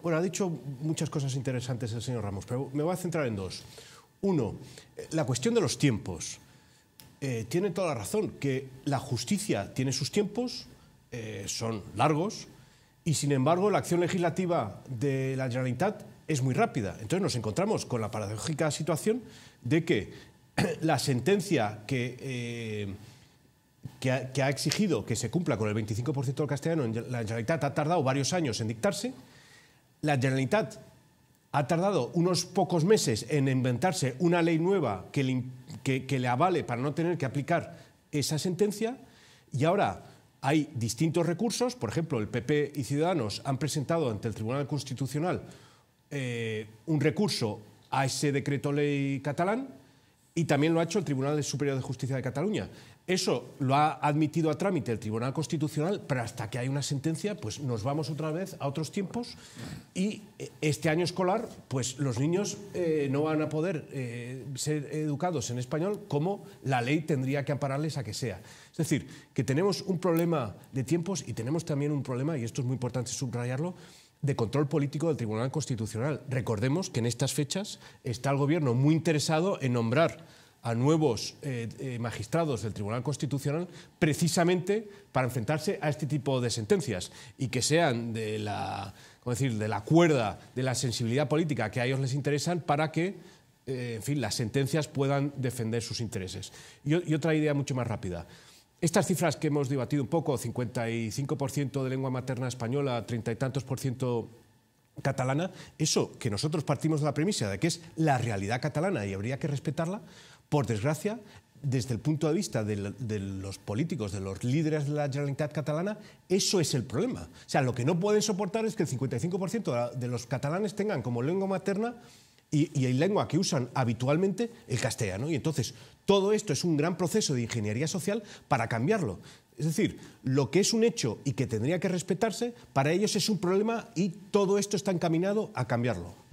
Bueno, ha dicho muchas cosas interesantes el señor Ramos, pero me voy a centrar en dos. Uno, eh, la cuestión de los tiempos. Eh, tiene toda la razón, que la justicia tiene sus tiempos, eh, son largos, y sin embargo la acción legislativa de la Generalitat es muy rápida. Entonces nos encontramos con la paradójica situación de que la sentencia que que ha, exigido que se cumpla con el 25% del castellano la Generalitat ha tardado varios años en dictarse. La Generalitat ha tardado unos pocos meses en inventarse una ley nueva que le, avale para no tener que aplicar esa sentencia. Y ahora hay distintos recursos. Por ejemplo, el PP y Ciudadanos han presentado ante el Tribunal Constitucional eh, un recurso a ese decreto ley catalán y también lo ha hecho el Tribunal Superior de Justicia de Cataluña. Eso lo ha admitido a trámite el Tribunal Constitucional, pero hasta que hay una sentencia, pues nos vamos otra vez a otros tiempos y eh, este año escolar, pues los niños eh, no van a poder eh, ser educados en español como la ley tendría que ampararles a que sea. Es decir, que tenemos un problema de tiempos y tenemos también un problema, y esto es muy importante subrayarlo, de control político del Tribunal Constitucional. Recordemos que en estas fechas está el Gobierno muy interesado en nombrar a nuevos eh, eh, magistrados del Tribunal Constitucional precisamente para enfrentarse a este tipo de sentencias y que sean de la, decir? de la cuerda, de la sensibilidad política que a ellos les interesan para que eh, en fin, las sentencias puedan defender sus intereses. y otra idea mucho más rápida. Estas cifras que hemos debatido un poco, 55% de lengua materna española, treinta y tantos por ciento catalana, eso que nosotros partimos de la premisa de que es la realidad catalana y habría que respetarla, por desgracia, desde el punto de vista de, de, los políticos, de los líderes de la Generalitat catalana, eso es el problema. O sea, lo que no pueden soportar es que el 55% de los catalanes tengan como lengua materna y, y el lengua que usan habitualmente el castellano. Y entonces todo esto es un gran proceso de ingeniería social para cambiarlo. Es decir, lo que es un hecho y que tendría que respetarse, para ellos es un problema y todo esto está encaminado a cambiarlo.